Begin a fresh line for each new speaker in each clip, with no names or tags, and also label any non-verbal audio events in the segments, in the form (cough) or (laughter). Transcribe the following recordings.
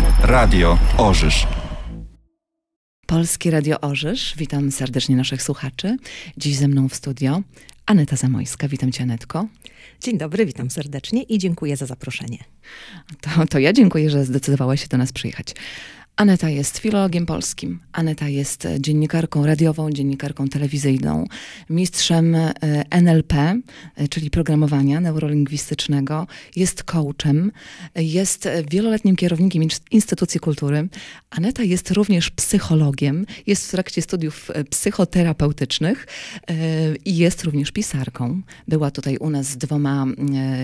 Polskie Radio Orzysz. Polskie Radio Orzysz. Witam serdecznie naszych słuchaczy. Dziś ze mną w studio Aneta Zamojska. Witam cię, Anetko. Dzień dobry, witam serdecznie i dziękuję za zaproszenie. To, to ja dziękuję, że zdecydowałaś się do nas przyjechać. Aneta jest filologiem polskim, Aneta jest e, dziennikarką radiową, dziennikarką telewizyjną, mistrzem e, NLP, e, czyli programowania neurolingwistycznego, jest coachem, jest wieloletnim kierownikiem Instytucji Kultury. Aneta jest również psychologiem, jest w trakcie studiów psychoterapeutycznych i jest również pisarką. Była tutaj u nas z dwoma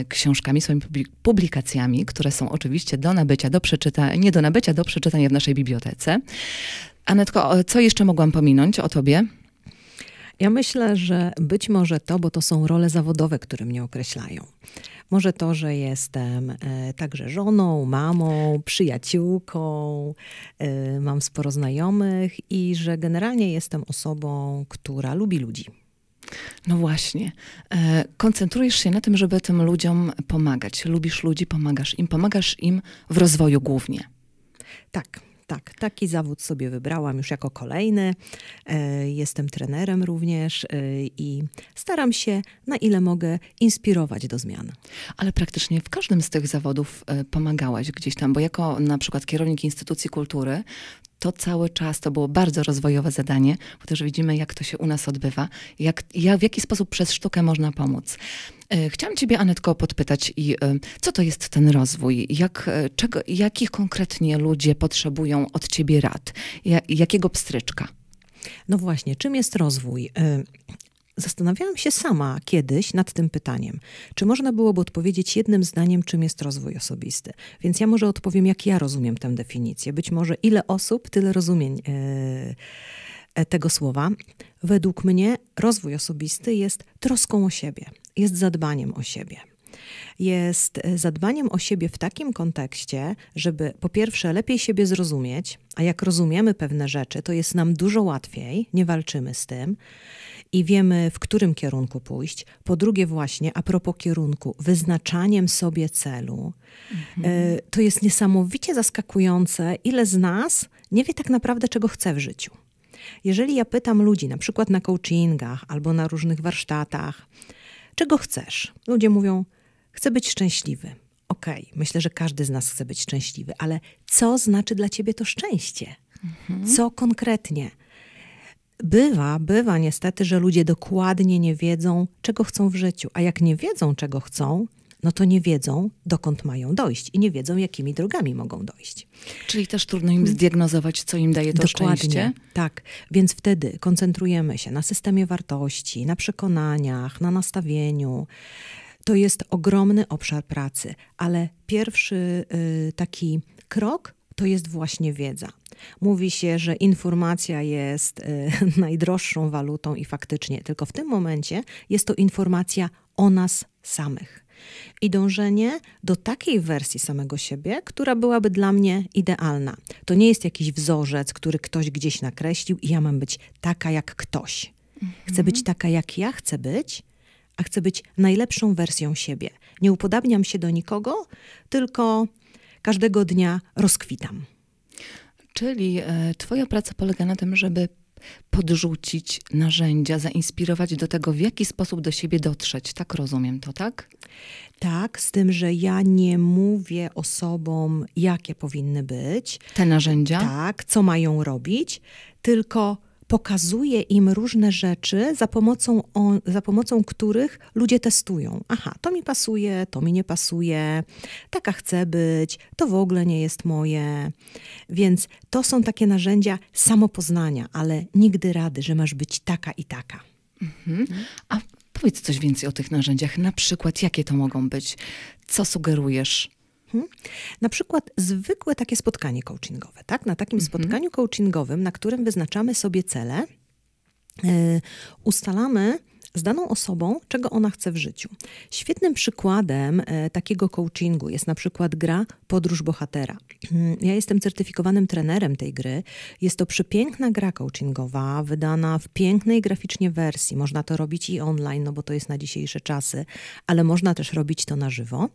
książkami, swoimi publikacjami, które są oczywiście do nabycia, do przeczytania, nie do nabycia, do przeczytania w naszej bibliotece. Anetko, co jeszcze mogłam pominąć o tobie?
Ja myślę, że być może to, bo to są role zawodowe, które mnie określają. Może to, że jestem e, także żoną, mamą, przyjaciółką, e, mam sporo znajomych i że generalnie jestem osobą, która lubi ludzi.
No właśnie. E, koncentrujesz się na tym, żeby tym ludziom pomagać. Lubisz ludzi, pomagasz im, pomagasz im w rozwoju głównie.
Tak, tak, taki zawód sobie wybrałam już jako kolejny. E, jestem trenerem również e, i staram się, na ile mogę, inspirować do
zmian. Ale praktycznie w każdym z tych zawodów e, pomagałaś gdzieś tam, bo jako na przykład kierownik instytucji kultury, to cały czas to było bardzo rozwojowe zadanie, bo też widzimy, jak to się u nas odbywa, jak, jak w jaki sposób przez sztukę można pomóc. E, chciałam Ciebie, Anetko, podpytać, i e, co to jest ten rozwój? Jak, e, czego, jakich konkretnie
ludzie potrzebują od Ciebie rad? jakiego pstryczka? No właśnie, czym jest rozwój? Zastanawiałam się sama kiedyś nad tym pytaniem, czy można byłoby odpowiedzieć jednym zdaniem, czym jest rozwój osobisty. Więc ja może odpowiem, jak ja rozumiem tę definicję. Być może ile osób, tyle rozumień e, e tego słowa. Według mnie rozwój osobisty jest troską o siebie, jest zadbaniem o siebie jest e, zadbaniem o siebie w takim kontekście, żeby po pierwsze lepiej siebie zrozumieć, a jak rozumiemy pewne rzeczy, to jest nam dużo łatwiej, nie walczymy z tym i wiemy, w którym kierunku pójść. Po drugie, właśnie a propos kierunku, wyznaczaniem sobie celu. Mhm. E, to jest niesamowicie zaskakujące, ile z nas nie wie tak naprawdę, czego chce w życiu. Jeżeli ja pytam ludzi, na przykład na coachingach albo na różnych warsztatach, czego chcesz? Ludzie mówią, chcę być szczęśliwy. Okej, okay, myślę, że każdy z nas chce być szczęśliwy, ale co znaczy dla ciebie to szczęście? Mhm. Co konkretnie? Bywa, bywa niestety, że ludzie dokładnie nie wiedzą, czego chcą w życiu, a jak nie wiedzą, czego chcą, no to nie wiedzą, dokąd mają dojść i nie wiedzą, jakimi drogami mogą dojść. Czyli też trudno im zdiagnozować, co im daje to Dokładnie, szczęście. Tak, więc wtedy koncentrujemy się na systemie wartości, na przekonaniach, na nastawieniu. To jest ogromny obszar pracy, ale pierwszy y, taki krok to jest właśnie wiedza. Mówi się, że informacja jest e, (laughs) najdroższą walutą i faktycznie, tylko w tym momencie jest to informacja o nas samych. I dążenie do takiej wersji samego siebie, która byłaby dla mnie idealna. To nie jest jakiś wzorzec, który ktoś gdzieś nakreślił i ja mam być taka jak ktoś. Chcę być mhm. taka jak ja chcę być, a chcę być najlepszą wersją siebie. Nie upodabniam się do nikogo, tylko każdego dnia rozkwitam. Czyli e, Twoja praca polega na tym, żeby podrzucić
narzędzia, zainspirować do tego, w jaki sposób do siebie dotrzeć. Tak rozumiem to, tak?
Tak, z tym, że ja nie mówię osobom, jakie powinny być. Te narzędzia? Tak, co mają robić, tylko pokazuje im różne rzeczy, za pomocą, za pomocą których ludzie testują. Aha, to mi pasuje, to mi nie pasuje, taka chcę być, to w ogóle nie jest moje. Więc to są takie narzędzia samopoznania, ale nigdy rady, że masz być taka i taka. Mhm. A powiedz coś więcej o tych narzędziach, na przykład jakie to mogą być, co sugerujesz? Mhm. Na przykład zwykłe takie spotkanie coachingowe. Tak? Na takim mhm. spotkaniu coachingowym, na którym wyznaczamy sobie cele, yy, ustalamy, z daną osobą, czego ona chce w życiu. Świetnym przykładem e, takiego coachingu jest na przykład gra Podróż Bohatera. (clears throat) Ja jestem certyfikowanym trenerem tej gry. Jest to przepiękna gra coachingowa, wydana w pięknej graficznie wersji. Można to robić i online, no bo to jest na dzisiejsze czasy, ale można też robić to na żywo.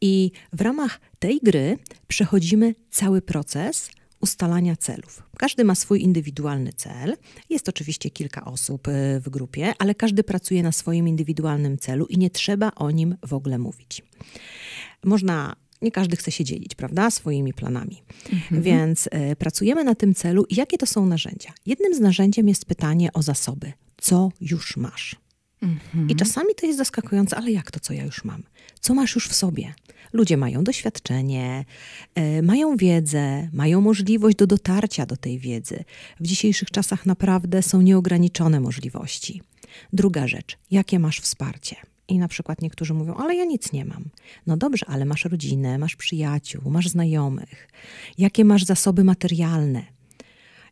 I w ramach tej gry przechodzimy cały proces ustalania celów. Każdy ma swój indywidualny cel. Jest oczywiście kilka osób y, w grupie, ale każdy pracuje na swoim indywidualnym celu i nie trzeba o nim w ogóle mówić. Można nie każdy chce się dzielić, prawda, swoimi planami. Mhm. Więc y, pracujemy na tym celu i jakie to są narzędzia? Jednym z narzędziem jest pytanie o zasoby. Co już masz? Mhm. I czasami to jest zaskakujące, ale jak to, co ja już mam? Co masz już w sobie? Ludzie mają doświadczenie, e, mają wiedzę, mają możliwość do dotarcia do tej wiedzy. W dzisiejszych czasach naprawdę są nieograniczone możliwości. Druga rzecz, jakie masz wsparcie? I na przykład niektórzy mówią, ale ja nic nie mam. No dobrze, ale masz rodzinę, masz przyjaciół, masz znajomych. Jakie masz zasoby materialne?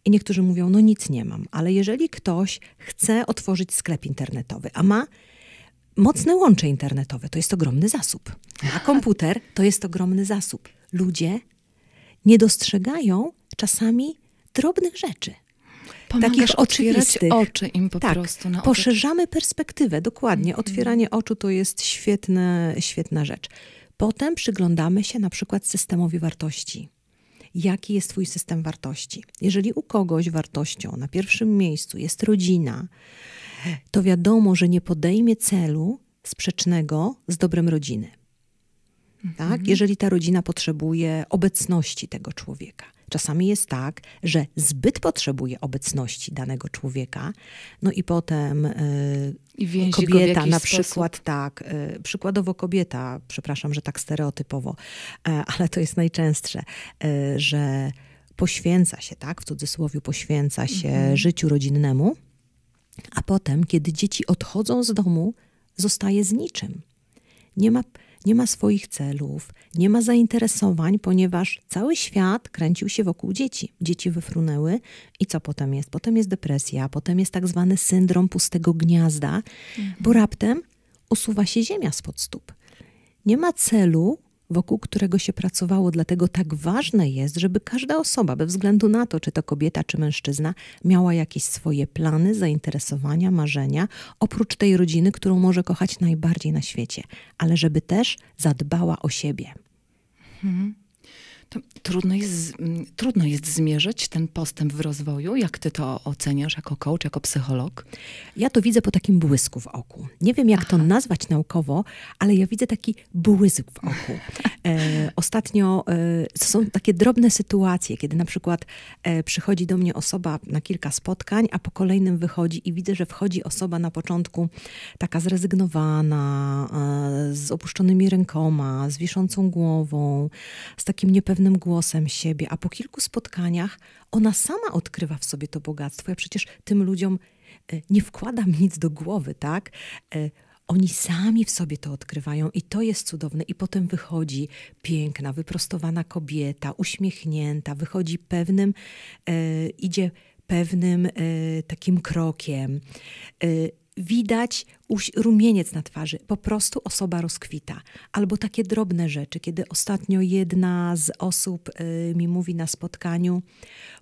I niektórzy mówią, no nic nie mam, ale jeżeli ktoś chce otworzyć sklep internetowy, a ma mocne łącze internetowe to jest ogromny zasób. A komputer to jest ogromny zasób. Ludzie nie dostrzegają czasami drobnych rzeczy.
Pomagasz takich oczywistych. oczy
im po tak, prostu. Na poszerzamy perspektywę, dokładnie. Mhm. Otwieranie oczu to jest świetne, świetna rzecz. Potem przyglądamy się na przykład systemowi wartości. Jaki jest Twój system wartości? Jeżeli u kogoś wartością na pierwszym miejscu jest rodzina, to wiadomo, że nie podejmie celu sprzecznego z dobrem rodziny. Tak? Mhm. Jeżeli ta rodzina potrzebuje obecności tego człowieka. Czasami jest tak, że zbyt potrzebuje obecności danego człowieka, no i potem e, I kobieta, na przykład sposób. tak, e, przykładowo kobieta, przepraszam, że tak stereotypowo, e, ale to jest najczęstsze, że poświęca się, tak, w cudzysłowie poświęca się mhm. życiu rodzinnemu, a potem, kiedy dzieci odchodzą z domu, zostaje z niczym. Nie ma, nie ma swoich celów, nie ma zainteresowań, ponieważ cały świat kręcił się wokół dzieci. Dzieci wyfrunęły i co potem jest? Potem jest depresja, potem jest tak zwany syndrom pustego gniazda, mhm. bo raptem usuwa się ziemia spod stóp. Nie ma celu, wokół którego się pracowało. Dlatego tak ważne jest, żeby każda osoba, bez względu na to, czy to kobieta, czy mężczyzna, miała jakieś swoje plany, zainteresowania, marzenia, oprócz tej rodziny, którą może kochać najbardziej na świecie, ale żeby też zadbała o siebie. Hmm trudno, jest,
mm, trudno jest zmierzyć ten postęp w rozwoju. Jak ty to oceniasz jako coach, jako psycholog?
Ja to widzę po takim błysku w oku. Nie wiem, jak Aha. to nazwać naukowo, ale ja widzę taki błysk w oku. E, ostatnio e, to są takie drobne sytuacje, kiedy na przykład e, przychodzi do mnie osoba na kilka spotkań, a po kolejnym wychodzi i widzę, że wchodzi osoba na początku taka zrezygnowana, e, z opuszczonymi rękoma, z wiszącą głową, z takim niepewnością pewnym głosem siebie, a po kilku spotkaniach ona sama odkrywa w sobie to bogactwo. Ja przecież tym ludziom e, nie wkładam nic do głowy, tak? E, oni sami w sobie to odkrywają i to jest cudowne. I potem wychodzi piękna, wyprostowana kobieta, uśmiechnięta, wychodzi pewnym, e, idzie pewnym takim krokiem widać rumieniec na twarzy, po prostu osoba rozkwita. Albo takie drobne rzeczy, kiedy ostatnio jedna z osób y, mi mówi na spotkaniu,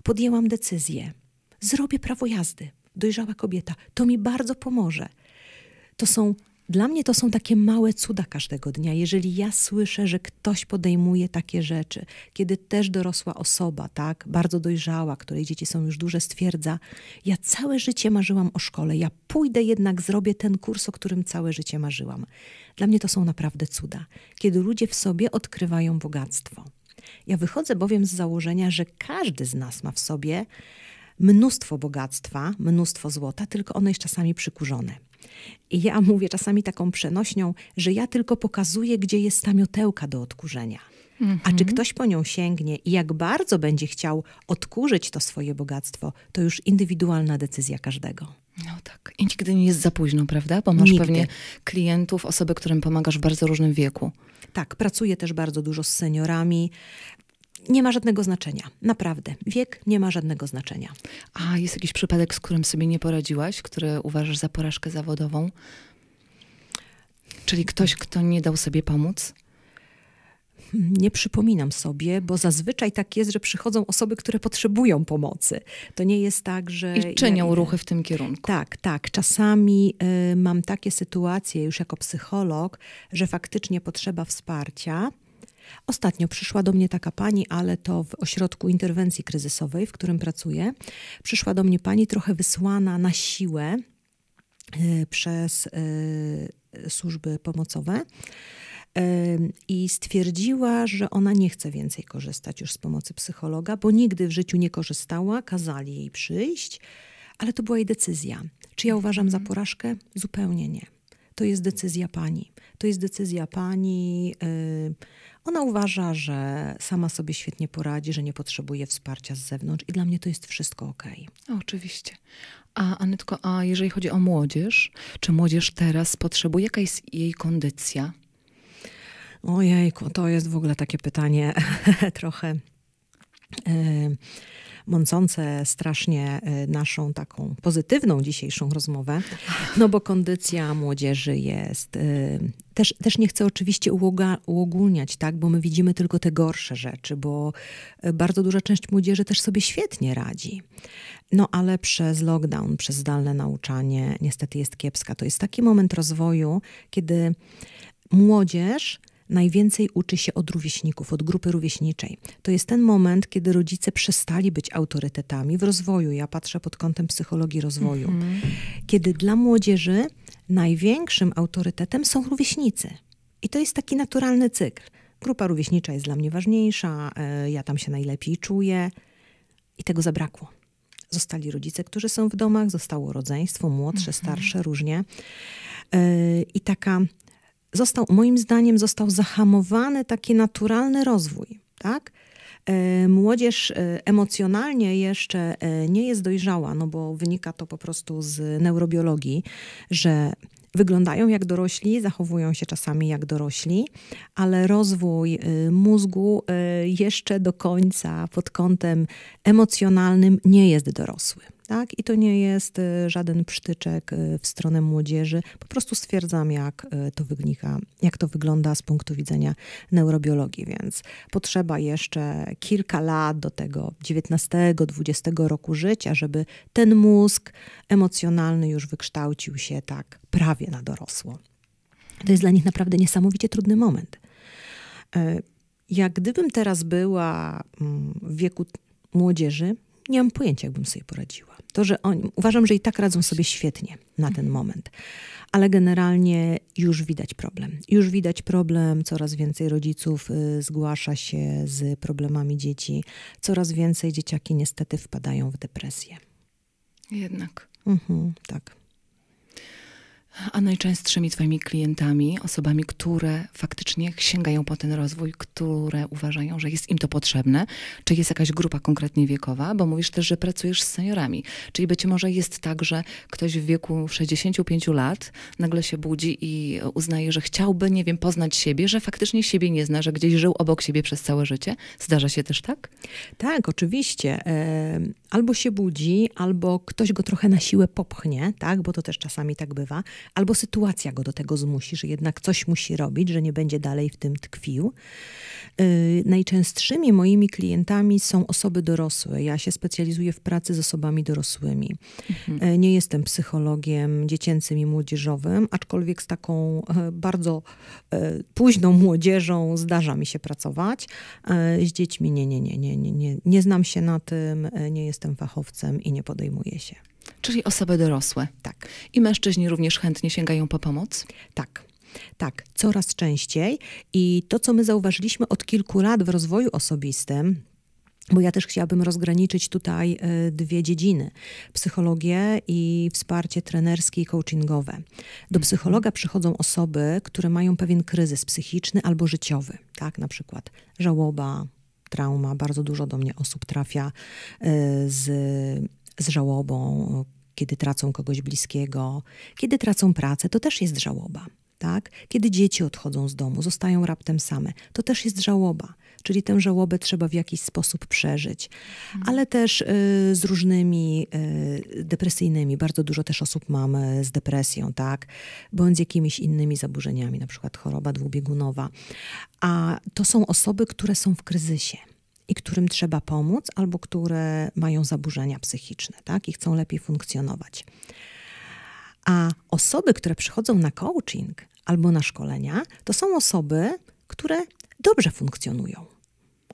podjęłam decyzję, zrobię prawo jazdy, dojrzała kobieta, to mi bardzo pomoże. To są dla mnie to są takie małe cuda każdego dnia. Jeżeli ja słyszę, że ktoś podejmuje takie rzeczy, kiedy też dorosła osoba, tak, bardzo dojrzała, której dzieci są już duże, stwierdza: Ja całe życie marzyłam o szkole, ja pójdę jednak, zrobię ten kurs, o którym całe życie marzyłam. Dla mnie to są naprawdę cuda, kiedy ludzie w sobie odkrywają bogactwo. Ja wychodzę bowiem z założenia, że każdy z nas ma w sobie mnóstwo bogactwa, mnóstwo złota, tylko ono jest czasami przykurzone. I ja mówię czasami taką przenośnią, że ja tylko pokazuję, gdzie jest ta miotełka do odkurzenia. Mm -hmm. A czy mhm. ktoś po nią sięgnie i jak bardzo będzie chciał odkurzyć to swoje bogactwo, to już indywidualna decyzja każdego.
No tak. I nigdy nie jest za późno, prawda? Bo masz nigdy. pewnie klientów, osoby, którym pomagasz w bardzo różnym
wieku. Tak, pracuję też bardzo dużo z seniorami, nie ma żadnego znaczenia. Naprawdę. Wiek nie ma żadnego znaczenia. A jest jakiś przypadek, z którym sobie nie poradziłaś,
który uważasz za porażkę zawodową? Czyli ktoś, kto nie dał sobie
pomóc? Nie przypominam sobie, bo zazwyczaj tak jest, że przychodzą osoby, które potrzebują pomocy. To nie jest tak, że. I czynią ja, ruchy w tym kierunku. Tak, tak. Czasami y, mam takie sytuacje już jako psycholog, że faktycznie potrzeba wsparcia Ostatnio przyszła do mnie taka pani, ale to w ośrodku interwencji kryzysowej, w którym pracuję. Przyszła do mnie pani trochę wysłana na siłę y, przez y, służby pomocowe y, i stwierdziła, że ona nie chce więcej korzystać już z pomocy psychologa, bo nigdy w życiu nie korzystała, kazali jej przyjść, ale to była jej decyzja. Czy ja uważam za mhm. porażkę? Zupełnie nie. To jest decyzja pani. To jest decyzja pani. Yy, ona uważa, że sama sobie świetnie poradzi, że nie potrzebuje wsparcia z zewnątrz i dla mnie to jest wszystko ok. Oczywiście. A Anytko, a
jeżeli chodzi o młodzież, czy młodzież teraz potrzebuje, jaka jest jej kondycja?
Ojejku, to jest w ogóle takie pytanie (laughs) trochę... Yy mącące strasznie e, naszą taką pozytywną dzisiejszą rozmowę, no bo kondycja młodzieży jest. E, też, też nie chcę oczywiście uoga, uogólniać, tak, bo my widzimy tylko te gorsze rzeczy, bo e, bardzo duża część młodzieży też sobie świetnie radzi. No ale przez lockdown, przez zdalne nauczanie niestety jest kiepska. To jest taki moment rozwoju, kiedy młodzież najwięcej uczy się od rówieśników, od grupy rówieśniczej. To jest ten moment, kiedy rodzice przestali być autorytetami w rozwoju. Ja patrzę pod kątem psychologii rozwoju. Mhm. Kiedy dla młodzieży największym autorytetem są rówieśnicy. I to jest taki naturalny cykl. Grupa rówieśnicza jest dla mnie ważniejsza, e, ja tam się najlepiej czuję. I tego zabrakło. Zostali rodzice, którzy są w domach, zostało rodzeństwo, młodsze, mhm. starsze, różnie. E, I taka został, moim zdaniem, został zahamowany taki naturalny rozwój, tak? E, młodzież e, emocjonalnie jeszcze e, nie jest dojrzała, no bo wynika to po prostu z neurobiologii, że wyglądają jak dorośli, zachowują się czasami jak dorośli, ale rozwój mózgu jeszcze do końca pod kątem emocjonalnym nie jest dorosły. Tak? I to nie jest y, żaden przytyczek y, w stronę młodzieży. Po prostu stwierdzam, jak y, to wynika, jak to wygląda z punktu widzenia neurobiologii, więc potrzeba jeszcze kilka lat do tego 19-20 roku życia, żeby ten mózg emocjonalny już wykształcił się tak prawie na dorosło. To jest dla nich naprawdę niesamowicie trudny moment. E, jak gdybym teraz była mm, w wieku młodzieży, nie mam pojęcia, jakbym sobie poradziła. To, że oni, uważam, że i tak radzą sobie świetnie na ten moment, ale generalnie już widać problem. Już widać problem, coraz więcej rodziców y, zgłasza się z problemami dzieci, coraz więcej dzieciaki niestety wpadają w depresję. Jednak. Mhm, tak.
A najczęstszymi Twoimi klientami, osobami, które faktycznie sięgają po ten rozwój, które uważają, że jest im to potrzebne, czy jest jakaś grupa konkretnie wiekowa, bo mówisz też, że pracujesz z seniorami. Czyli być może jest tak, że ktoś w wieku 65 lat nagle się budzi i uznaje, że chciałby, nie wiem, poznać siebie, że faktycznie siebie nie zna, że gdzieś żył obok siebie przez całe życie. Zdarza się też tak? Tak,
oczywiście albo się budzi, albo ktoś go trochę na siłę popchnie, tak, bo to też czasami tak bywa, albo sytuacja go do tego zmusi, że jednak coś musi robić, że nie będzie dalej w tym tkwił. Yy, najczęstszymi moimi klientami są osoby dorosłe. Ja się specjalizuję w pracy z osobami dorosłymi. Mhm. Yy, nie jestem psychologiem dziecięcym i młodzieżowym, aczkolwiek z taką yy, bardzo yy, późną młodzieżą zdarza mi się pracować. Yy, z dziećmi nie, nie, nie, nie, nie, nie, nie znam się na tym, yy, nie jestem jestem fachowcem i nie podejmuję się. Czyli osoby dorosłe. Tak. I mężczyźni również chętnie sięgają po pomoc? Tak. Tak, coraz częściej. I to, co my zauważyliśmy od kilku lat w rozwoju osobistym, bo ja też chciałabym rozgraniczyć tutaj e, dwie dziedziny: psychologię i wsparcie trenerskie i coachingowe. Do mhm. psychologa przychodzą osoby, które mają pewien kryzys psychiczny albo życiowy, tak, na przykład żałoba, trauma. Bardzo dużo do mnie osób trafia y, z, z żałobą, kiedy tracą kogoś bliskiego, kiedy tracą pracę, to też jest żałoba. Tak? Kiedy dzieci odchodzą z domu, zostają raptem same, to też jest żałoba czyli tę żałobę trzeba w jakiś sposób przeżyć. Mhm. Ale też y, z różnymi y, depresyjnymi, bardzo dużo też osób mamy z depresją, tak? Bądź z jakimiś innymi zaburzeniami, na przykład choroba dwubiegunowa. A to są osoby, które są w kryzysie i którym trzeba pomóc, albo które mają zaburzenia psychiczne, tak? I chcą lepiej funkcjonować. A osoby, które przychodzą na coaching albo na szkolenia, to są osoby, które dobrze funkcjonują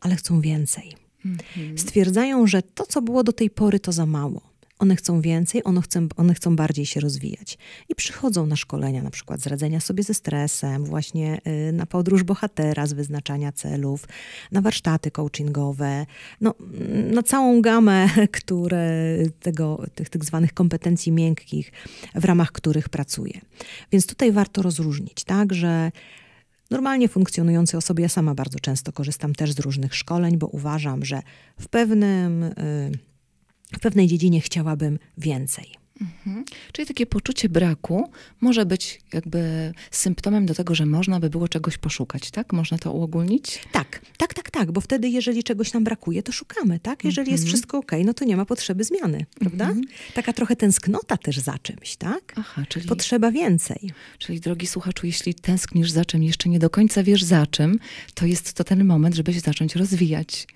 ale chcą więcej. Mhm. Stwierdzają, że to, co było do tej pory, to za mało. One chcą więcej, one chcą, one chcą bardziej się rozwijać. I przychodzą na szkolenia, na przykład z radzenia sobie ze stresem, właśnie y, na podróż bohatera, z wyznaczania celów, na warsztaty coachingowe, no, mm, na całą gamę (laughs) które tego, tych tak zwanych kompetencji miękkich, w ramach których pracuje. Więc tutaj warto rozróżnić, tak, że normalnie funkcjonującej osobie. Ja sama bardzo często korzystam też z różnych szkoleń, bo uważam, że w, pewnym, y, w pewnej dziedzinie chciałabym więcej.
Mhm. Czyli takie poczucie braku może być jakby symptomem do tego, że można by było czegoś
poszukać, tak? Można to uogólnić? Tak, tak, tak, tak, bo wtedy jeżeli czegoś nam brakuje, to szukamy, tak? Jeżeli mhm. jest wszystko ok, no to nie ma potrzeby zmiany, prawda? Mhm. Taka trochę tęsknota też za czymś, tak? Aha, czyli... Potrzeba więcej. Czyli drogi słuchaczu, jeśli tęsknisz za czym, jeszcze nie do końca
wiesz za czym, to jest to ten moment, żeby się zacząć rozwijać.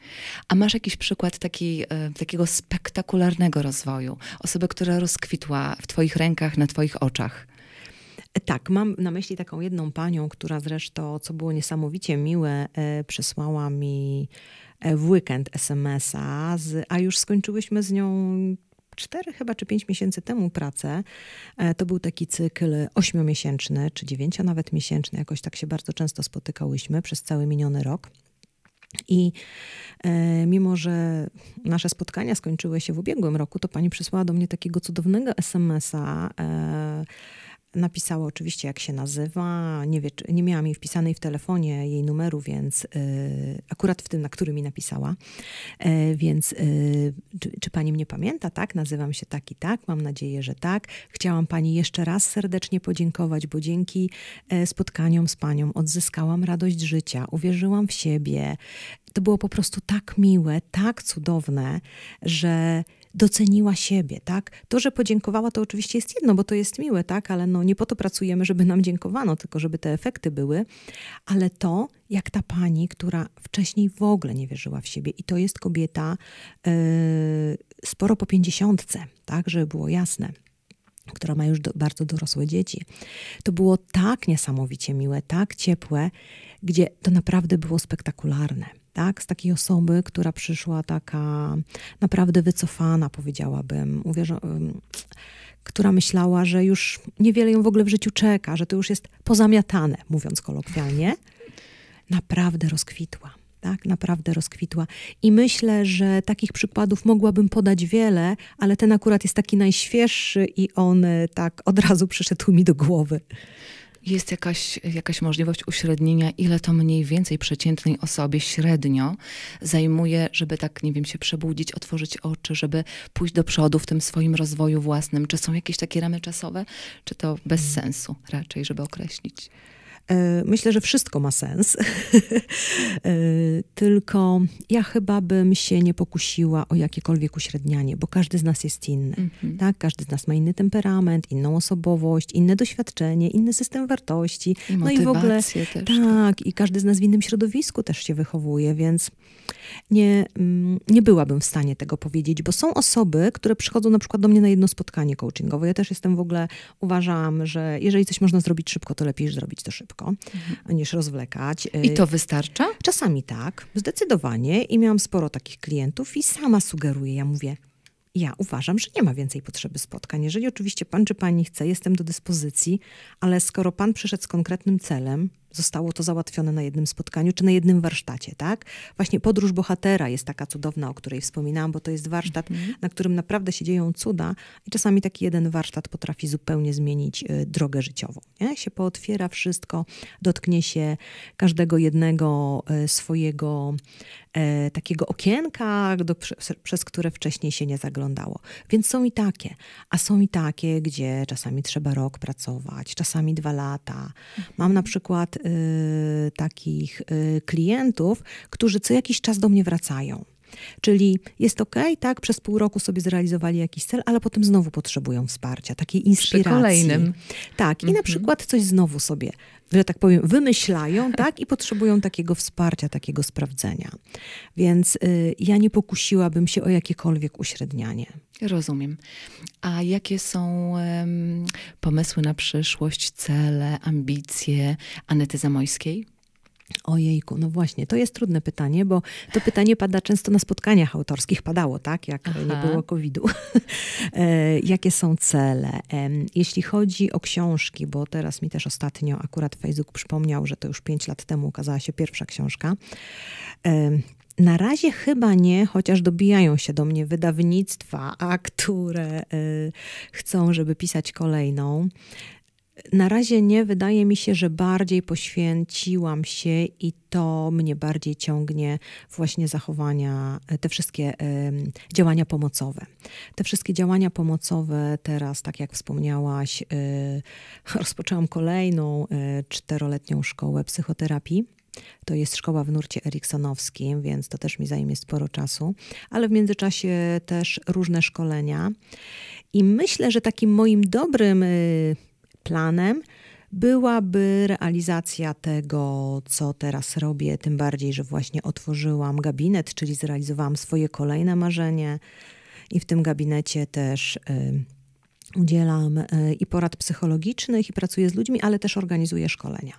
A masz jakiś przykład taki, e, takiego spektakularnego rozwoju? Osoby, która rozkwitła rozkwitła w Twoich rękach, na Twoich oczach.
Tak, mam na myśli taką jedną panią, która zresztą, co było niesamowicie miłe, e, przysłała mi e, w weekend SMS-a, a już skończyłyśmy z nią cztery, chyba czy pięć miesięcy temu pracę. E, to był taki cykl ośmiomiesięczny, czy dziewięcio nawet miesięczny, jakoś tak się bardzo często spotykałyśmy przez cały miniony rok. I e, mimo, że nasze spotkania skończyły się w ubiegłym roku, to pani przysłała do mnie takiego cudownego SMS-a. E, Napisała oczywiście, jak się nazywa. Nie, wie, nie miałam jej wpisanej w telefonie jej numeru, więc y, akurat w tym, na który mi napisała. Y, więc y, czy, czy, pani mnie pamięta? Tak, nazywam się tak i tak. Mam nadzieję, że tak. Chciałam pani jeszcze raz serdecznie podziękować, bo dzięki e, spotkaniom z panią odzyskałam radość życia, uwierzyłam w siebie. To było po prostu tak miłe, tak cudowne, że doceniła siebie, tak? To, że podziękowała, to oczywiście jest jedno, bo to jest miłe, tak? Ale no, nie po to pracujemy, żeby nam dziękowano, tylko żeby te efekty były. Ale to, jak ta pani, która wcześniej w ogóle nie wierzyła w siebie, i to jest kobieta yy, sporo po pięćdziesiątce, tak? Żeby było jasne która ma już do, bardzo dorosłe dzieci. To było tak niesamowicie miłe, tak ciepłe, gdzie to naprawdę było spektakularne tak? Z takiej osoby, która przyszła taka naprawdę wycofana, powiedziałabym, która myślała, że już niewiele ją w ogóle w życiu czeka, że to już jest pozamiatane, mówiąc kolokwialnie, naprawdę rozkwitła. Tak, naprawdę rozkwitła. I myślę, że takich przykładów mogłabym podać wiele, ale ten akurat jest taki najświeższy i on e, tak od razu przyszedł mi do głowy jest jakaś, jakaś możliwość uśrednienia,
ile to mniej więcej przeciętnej osobie średnio zajmuje, żeby tak, nie wiem, się przebudzić, otworzyć oczy, żeby pójść do przodu w tym swoim rozwoju własnym? Czy są jakieś takie ramy czasowe,
czy to bez mm. sensu raczej, żeby określić? E, myślę, że wszystko ma sens, (laughs) e, tylko ja chyba bym się nie pokusiła o jakiekolwiek uśrednianie, bo każdy z nas jest inny. Mm -hmm. Tak? Każdy z nas ma inny temperament, inną osobowość, inne doświadczenie, inny system wartości. I no i w ogóle. Też, tak, tak, i każdy z nas w innym środowisku też się wychowuje, więc nie, mm, nie byłabym w stanie tego powiedzieć, bo są osoby, które przychodzą na przykład do mnie na jedno spotkanie coachingowe. Ja też jestem w ogóle, uważam, że jeżeli coś można zrobić szybko, to lepiej zrobić to szybko, mhm. niż rozwlekać. Y, I to wystarcza? Czasami tak, zdecydowanie. I miałam sporo takich klientów i sama sugeruję, ja mówię, ja uważam, że nie ma więcej potrzeby spotkań. Jeżeli oczywiście pan czy pani chce, jestem do dyspozycji, ale skoro pan przyszedł z konkretnym celem, zostało to załatwione na jednym spotkaniu czy na jednym warsztacie, tak? Właśnie podróż bohatera jest taka cudowna, o której wspominałam, bo to jest warsztat, mhm. na którym naprawdę się dzieją cuda i czasami taki jeden warsztat potrafi zupełnie zmienić y, drogę życiową. Nie? Się pootwiera wszystko, dotknie się każdego jednego y, swojego e, takiego okienka, do, przez, przez które wcześniej się nie zaglądało. Więc są i takie, a są i takie, gdzie czasami trzeba rok pracować, czasami dwa lata. Mam na mhm. przykład Y, takich y, klientów, którzy co jakiś czas do mnie wracają. Czyli jest ok, tak, przez pół roku sobie zrealizowali jakiś cel, ale potem znowu potrzebują wsparcia, takiej inspiracji. Przy kolejnym. Tak, i mm -hmm. na mhm. przykład coś znowu sobie, że tak powiem, wymyślają, (laughs) tak, i potrzebują takiego wsparcia, takiego sprawdzenia. Więc y, ja nie pokusiłabym się o jakiekolwiek uśrednianie.
Rozumiem. A jakie są um, pomysły na przyszłość, cele, ambicje Anety Zamojskiej?
Ojejku, no właśnie, to jest trudne pytanie, bo to pytanie pada często na spotkaniach autorskich, padało, tak, jak Aha. nie było COVID-u. (laughs) E, jakie są cele? jeśli chodzi o książki, bo teraz mi też ostatnio akurat Facebook przypomniał, że to już pięć lat temu ukazała się pierwsza książka. na razie chyba nie, chociaż dobijają się do mnie wydawnictwa, a które e, chcą, żeby pisać kolejną. Na razie nie, wydaje mi się, że bardziej poświęciłam się i to mnie bardziej ciągnie właśnie zachowania, e, te wszystkie y, działania pomocowe. Te wszystkie działania pomocowe teraz, tak jak wspomniałaś, y, (laughs) rozpoczęłam kolejną y, czteroletnią szkołę psychoterapii. To jest szkoła w nurcie eriksonowskim, więc to też mi zajmie sporo czasu, ale w międzyczasie też różne szkolenia. I myślę, że takim moim dobrym y, planem byłaby realizacja tego, co teraz robię, tym bardziej, że właśnie otworzyłam gabinet, czyli zrealizowałam swoje kolejne marzenie i w tym gabinecie też. Y Udzielam e, i porad psychologicznych, i pracuję z ludźmi, ale też organizuję szkolenia.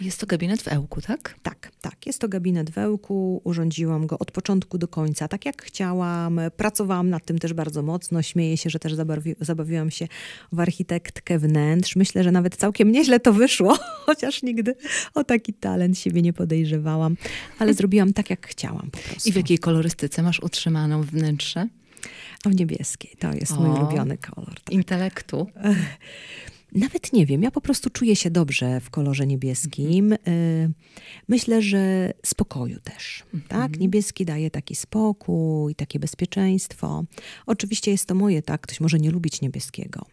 Jest to gabinet w Ełku, tak? Tak, tak. Jest to gabinet w Ełku. Urządziłam go od początku do końca, tak jak chciałam. Pracowałam nad tym też bardzo mocno. Śmieję się, że też zabawi zabawiłam się w architektkę wnętrz. Myślę, że nawet całkiem nieźle to wyszło, (laughs) chociaż nigdy o taki talent siebie nie podejrzewałam. Ale zrobiłam tak, jak chciałam po prostu. I w jakiej kolorystyce masz utrzymaną wnętrze? O niebieskiej, to jest o, mój ulubiony kolor. Tak. Intelektu. (laughs) Nawet nie wiem, ja po prostu czuję się dobrze w kolorze niebieskim. Mhm. Y, myślę, że spokoju też. Mhm. Tak? Niebieski daje taki spokój, takie bezpieczeństwo. Oczywiście jest to moje, tak? Ktoś może nie lubić niebieskiego.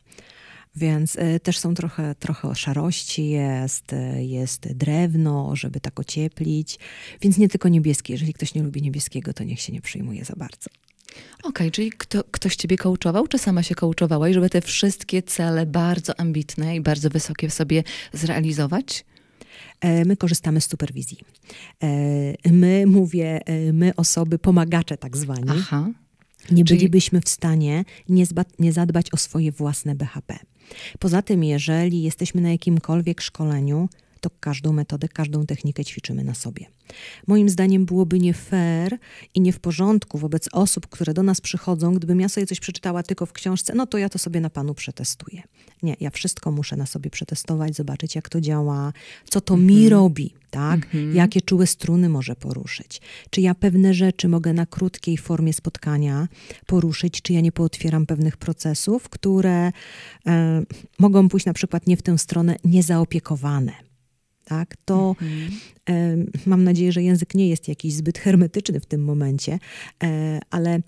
Więc y, też są trochę, trochę szarości, jest, y, jest drewno, żeby tak ocieplić. Więc nie tylko niebieski. Jeżeli ktoś nie lubi niebieskiego, to niech się nie przyjmuje za bardzo.
Okej, okay, czyli kto, ktoś ciebie kołczował, czy sama się kołczowałaś, żeby te wszystkie cele bardzo ambitne i bardzo wysokie w sobie zrealizować? E, my korzystamy z superwizji.
E, my, mówię, e, my osoby pomagacze tak zwani. Aha. Nie czyli... bylibyśmy w stanie nie, nie zadbać o swoje własne BHP. Poza tym, jeżeli jesteśmy na jakimkolwiek szkoleniu, to każdą metodę, każdą technikę ćwiczymy na sobie. Moim zdaniem byłoby nie fair i nie w porządku wobec osób, które do nas przychodzą, gdybym ja sobie coś przeczytała tylko w książce, no to ja to sobie na panu przetestuję. Nie, ja wszystko muszę na sobie przetestować, zobaczyć jak to działa, co to mi mhm. robi, tak? Mhm. Jakie czułe struny może poruszyć. Czy ja pewne rzeczy mogę na krótkiej formie spotkania poruszyć, czy ja nie pootwieram pewnych procesów, które e, mogą pójść na przykład nie w tę stronę, niezaopiekowane tak, to mhm. mam nadzieję, że język nie jest jakiś zbyt hermetyczny w tym momencie, e, ale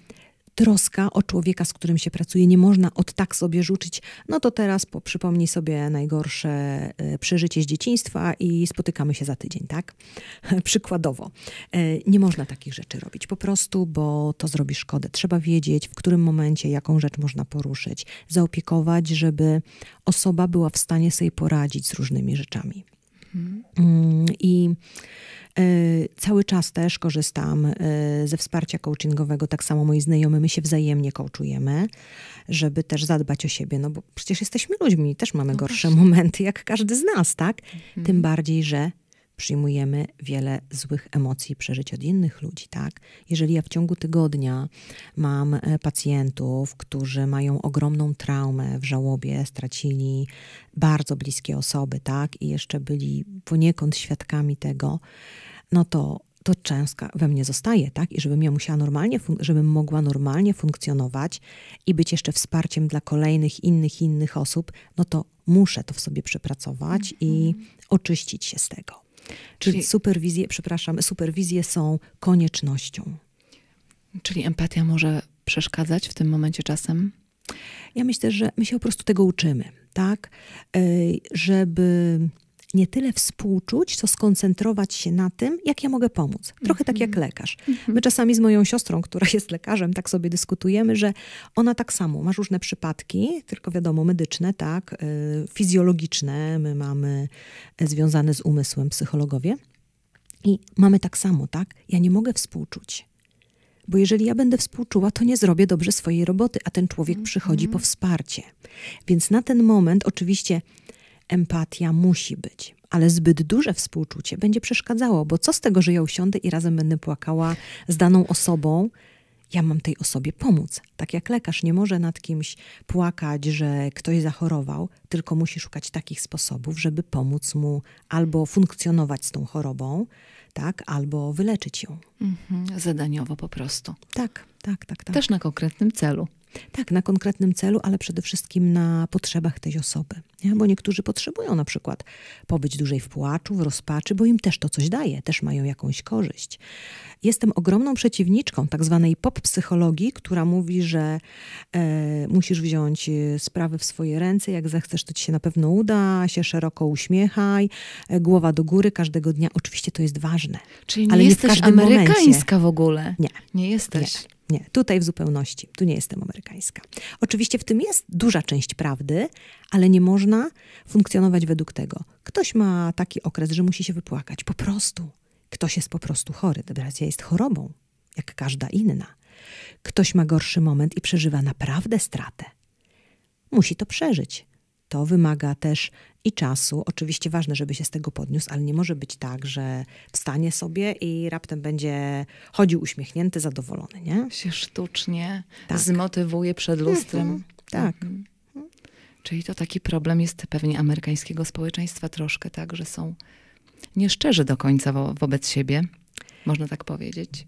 troska o człowieka, z którym się pracuje, nie można od tak sobie rzucić, no to teraz po, przypomnij sobie najgorsze e, przeżycie z dzieciństwa i spotykamy się za tydzień, tak? (laughs) Przykładowo. E, nie można takich rzeczy robić po prostu, bo to zrobi szkodę. Trzeba wiedzieć, w którym momencie jaką rzecz można poruszyć, zaopiekować, żeby osoba była w stanie sobie poradzić z różnymi rzeczami. Mm, I e, Cały czas też korzystam e, ze wsparcia coachingowego, tak samo moi znajomi, my się wzajemnie coachujemy, żeby też zadbać o siebie, no bo przecież jesteśmy ludźmi, też mamy no gorsze momenty, jak każdy z nas, tak? Mhm. Tym bardziej, że przyjmujemy wiele złych emocji i przeżyć od innych ludzi, tak? Jeżeli ja w ciągu tygodnia mam e, pacjentów, którzy mają ogromną traumę w żałobie, stracili bardzo bliskie osoby, tak? I jeszcze byli poniekąd świadkami tego, no to to często we mnie zostaje, tak? I żebym ja musiała normalnie, żebym mogła normalnie funkcjonować i być jeszcze wsparciem dla kolejnych, innych, innych osób, no to muszę to w sobie przepracować mm -hmm. i mhm. oczyścić się z tego. Czyli, czyli superwizje, przepraszam, superwizje są koniecznością. Czyli empatia może przeszkadzać w tym momencie czasem? Ja myślę, że my się po prostu tego uczymy, tak? Y, żeby nie tyle współczuć, co skoncentrować się na tym, jak ja mogę pomóc. Trochę tak jak mhm. lekarz. Mhm. My czasami z moją siostrą, która (laughs) jest lekarzem, tak sobie dyskutujemy, że ona tak samo ma różne przypadki, tylko wiadomo, medyczne, tak, y, fizjologiczne, my mamy y, związane z umysłem psychologowie. I mamy tak samo, tak? Ja nie mogę współczuć bo jeżeli ja będę współczuła, to nie zrobię dobrze swojej roboty, a ten człowiek mhm. przychodzi po wsparcie. Więc na ten moment oczywiście empatia musi być. Ale zbyt duże współczucie będzie przeszkadzało, bo co z tego, że ja usiądę i razem będę płakała z daną osobą, ja mam tej osobie pomóc. Tak jak lekarz nie może nad kimś płakać, że ktoś zachorował, tylko musi szukać takich sposobów, żeby pomóc mu albo funkcjonować z tą chorobą, tak, albo wyleczyć ją. Mhm, zadaniowo po prostu. Tak, tak, tak, tak. Też na konkretnym celu. Tak, na konkretnym celu, ale przede wszystkim na potrzebach tej osoby. Nie? Bo niektórzy potrzebują na przykład pobyć dłużej w płaczu, w rozpaczy, bo im też to coś daje, też mają jakąś korzyść. Jestem ogromną przeciwniczką tak zwanej pop psychologii, która mówi, że e, musisz wziąć e, sprawy w swoje ręce, jak zechcesz, to ci się na pewno uda, się szeroko uśmiechaj, e, głowa do góry każdego dnia. Oczywiście to jest ważne. Czyli nie ale jesteś nie w amerykańska momencie. w ogóle. Nie. Nie jesteś. Nie. Nie, tutaj w zupełności. Tu nie jestem amerykańska. Oczywiście w tym jest duża część prawdy, ale nie można funkcjonować według tego. Ktoś ma taki okres, że musi się wypłakać. Po prostu. Ktoś jest po prostu chory. Depresja jest chorobą, jak każda inna. Ktoś ma gorszy moment i przeżywa naprawdę stratę. Musi to przeżyć to wymaga też i czasu. Oczywiście ważne, żeby się z tego podniósł, ale nie może być tak, że wstanie sobie i raptem będzie chodził uśmiechnięty, zadowolony, nie? Się sztucznie tak. zmotywuje przed lustrem. Mhm. Tak. Mhm. Czyli to taki problem
jest pewnie amerykańskiego społeczeństwa troszkę, tak, że są nieszczerzy do końca wo
wobec siebie, można tak powiedzieć.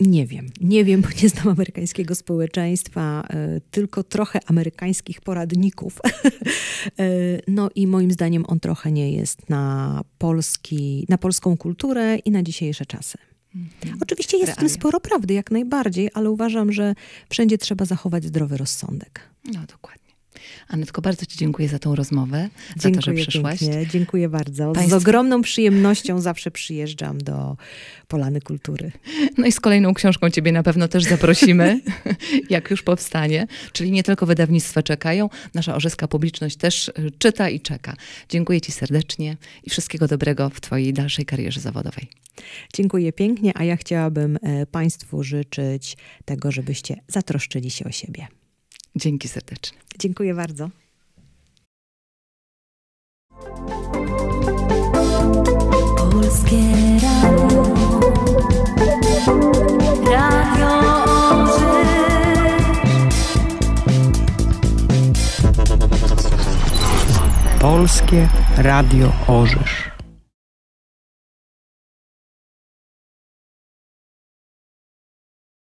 Nie wiem, nie wiem, bo nie znam amerykańskiego społeczeństwa, e, tylko trochę amerykańskich poradników. (laughs) E, no i moim zdaniem on trochę nie jest na, polski, na polską kulturę i na dzisiejsze czasy. Mhm. Oczywiście jest Realia. w tym sporo prawdy, jak najbardziej, ale uważam, że wszędzie trzeba zachować zdrowy rozsądek. No dokładnie. Anetko, bardzo Ci dziękuję za tą
rozmowę, dziękuję za to, że przyszłaś. Pięknie. Dziękuję bardzo. Państw... Z
ogromną przyjemnością zawsze przyjeżdżam do Polany Kultury.
No i z kolejną książką Ciebie na pewno też zaprosimy, (laughs) jak już powstanie. Czyli nie tylko wydawnictwa czekają, nasza orzeska publiczność też y, czyta i czeka. Dziękuję Ci serdecznie i wszystkiego dobrego w Twojej dalszej karierze zawodowej.
Dziękuję pięknie, a ja chciałabym e, Państwu życzyć tego, żebyście zatroszczyli się o siebie. Dzięki serdecznie. Dziękuję bardzo. Polskie
Radio. Radio Oczy.
Polskie Radio Orzysz.